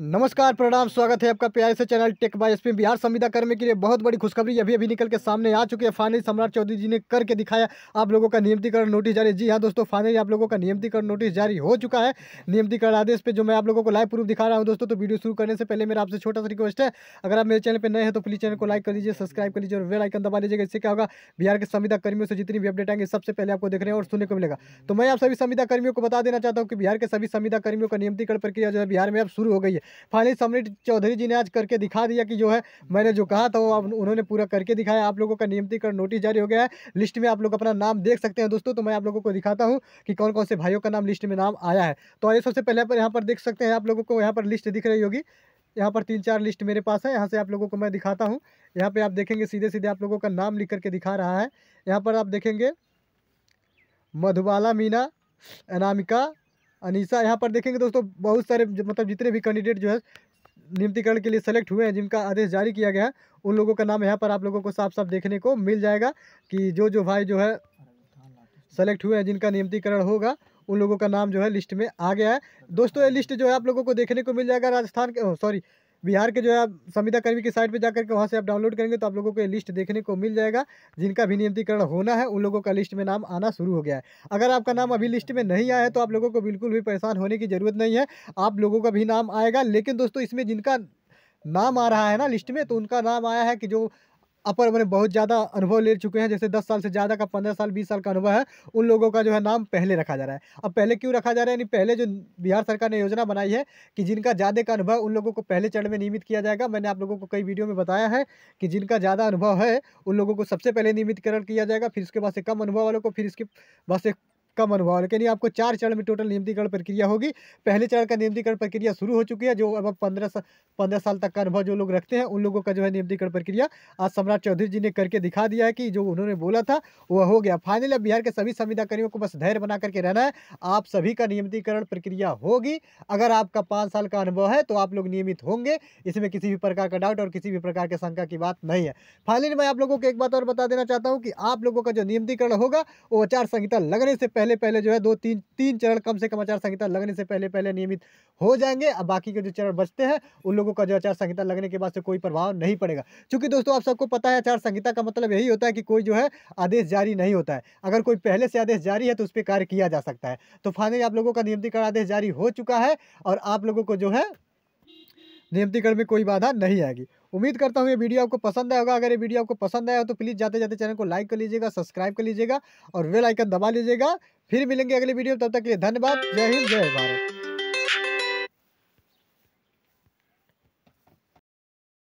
नमस्कार प्रणाम स्वागत है आपका प्यारे से channel tech by SP Bihar संविदा कर्मी के लिए बहुत बड़ी खुशखबरी अभी अभी निकल के सामने आ चुकी है फाइनली सम्राट चौधरी जी ने करके दिखाया आप लोगों का नियमितीकरण नोटिस जारी जी हाँ दोस्तों फाइनली आप लोगों का नियमितीकरण नोटिस जारी हो चुका है नियमितीकरण आदेश पर जो मैं आप लोगों को लाइव प्रूफ दिखा रहा हूँ दोस्तों तो वीडियो शुरू करने से पहले मेरा आपसे छोटा सा रिक्वेस्ट है अगर आप मेरे चैनल पर नए हैं तो प्लीज चैनल को लाइक कर लीजिए सब्सक्राइब कर लीजिए और वेल आइकन दबा लीजिएगा इससे क्या होगा बिहार के संविदा कर्मियों से जितनी भी अपडेट आएंगे सबसे पहले आपको देख रहे हैं और सुनने को मिलेगा तो मैं आप सभी संविदा कर्मियों को बता देना चाहता हूँ कि बिहार के सभी संविदा कर्मियों का नियमितीकरण प्रक्रिया जो है बिहार में अब शुरू हो गई है फाइनली समरित चौधरी जी ने आज करके दिखा दिया कि जो है मैंने जो कहा था वो उन्होंने पूरा करके दिखाया आप लोगों का नियमितीकरण नोटिस जारी हो गया है लिस्ट में आप लोग अपना नाम देख सकते हैं दोस्तों तो मैं आप लोगों को दिखाता हूँ कि कौन कौन से भाइयों का नाम लिस्ट में नाम आया है तो आइए सबसे पहले पर यहाँ पर देख सकते हैं आप लोगों को यहाँ पर लिस्ट दिख रही होगी यहाँ पर तीन चार लिस्ट मेरे पास है यहाँ से आप लोगों को मैं दिखाता हूँ यहाँ पे आप देखेंगे सीधे सीधे आप लोगों का नाम लिख करके दिखा रहा है यहाँ पर आप देखेंगे मधुबाला मीना अनामिका अनिशा यहाँ पर देखेंगे दोस्तों बहुत सारे मतलब जितने भी कैंडिडेट जो है नियमितीकरण के लिए सेलेक्ट हुए हैं जिनका आदेश जारी किया गया है उन लोगों का नाम यहाँ पर आप लोगों को साफ साफ देखने को मिल जाएगा कि जो जो भाई जो है सेलेक्ट हुए हैं जिनका नियमितीकरण होगा उन लोगों का नाम जो है लिस्ट में आ गया है दोस्तों ये लिस्ट जो है आप लोगों को देखने को मिल जाएगा राजस्थान के सॉरी बिहार के जो है संविदा कर्मी की साइट पर जा करके वहाँ से आप डाउनलोड करेंगे तो आप लोगों को ये लिस्ट देखने को मिल जाएगा जिनका भी नियमितीकरण होना है उन लोगों का लिस्ट में नाम आना शुरू हो गया है अगर आपका नाम अभी लिस्ट में नहीं आया है तो आप लोगों को बिल्कुल भी परेशान होने की ज़रूरत नहीं है आप लोगों का भी नाम आएगा लेकिन दोस्तों इसमें जिनका नाम आ रहा है ना लिस्ट में तो उनका नाम आया है कि जो अपर मैंने बहुत ज़्यादा अनुभव ले चुके हैं जैसे दस साल से ज़्यादा का पंद्रह साल बीस साल का अनुभव है उन लोगों का जो है नाम पहले रखा जा रहा है अब पहले क्यों रखा जा रहा है यानी पहले जो बिहार सरकार ने योजना बनाई है कि जिनका ज़्यादा का अनुभव उन लोगों को पहले चरण में नियमित किया जाएगा मैंने आप लोगों को कई वीडियो में बताया है कि जिनका ज़्यादा अनुभव है उन लोगों को सबसे पहले नियमितकरण किया जाएगा फिर उसके बाद से कम अनुभव वालों को फिर इसके बाद से कम अनुभव है यानी आपको चार चरण में टोटल नियमितीकरण प्रक्रिया होगी पहले चरण का नियमितीकरण प्रक्रिया शुरू हो चुकी है जो अब पंद्रह साल पंद्रह साल तक का अनुभव जो लोग रखते हैं उन लोगों का जो है नियमितीकरण प्रक्रिया आज सम्राट चौधरी जी ने करके दिखा दिया है कि जो उन्होंने बोला था वह हो गया फाइनली अब बिहार के सभी संविदाकर्मियों को बस धैर्य बना करके रहना है आप सभी का नियमितीकरण प्रक्रिया होगी अगर आपका पाँच साल का अनुभव है तो आप लोग नियमित होंगे इसमें किसी भी प्रकार का डाउट और किसी भी प्रकार के शंका की बात नहीं है फाइनली मैं आप लोगों को एक बात और बता देना चाहता हूँ कि आप लोगों का जो नियमितीकरण होगा वो आचार संहिता लगने से पहले पहले पहले जो है दो तीन तीन चरण कम से कम आचार संहिता लगने से पहले पहले नियमित हो जाएंगे अब बाकी के जो चरण बचते हैं उन लोगों का जो आचार संहिता लगने के बाद से कोई प्रभाव नहीं पड़ेगा क्योंकि दोस्तों आप सबको पता है आचार संहिता का मतलब यही होता है कि कोई जो है आदेश जारी नहीं होता है अगर कोई पहले से आदेश जारी है तो उस पर कार्य किया जा सकता है तो फाइनली आप लोगों का नियमितकरण आदेश जारी हो चुका है और आप लोगों को जो है नियमितीकरण में कोई बाधा नहीं आएगी उम्मीद करता हूँ ये वीडियो आपको पसंद आया होगा अगर ये वीडियो आपको पसंद आया हो तो प्लीज़ जाते जाते चैनल को लाइक कर लीजिएगा सब्सक्राइब कर लीजिएगा और वेल आइकन दबा लीजिएगा फिर मिलेंगे अगले वीडियो तब तक के लिए धन्यवाद जय हिंद जय भारत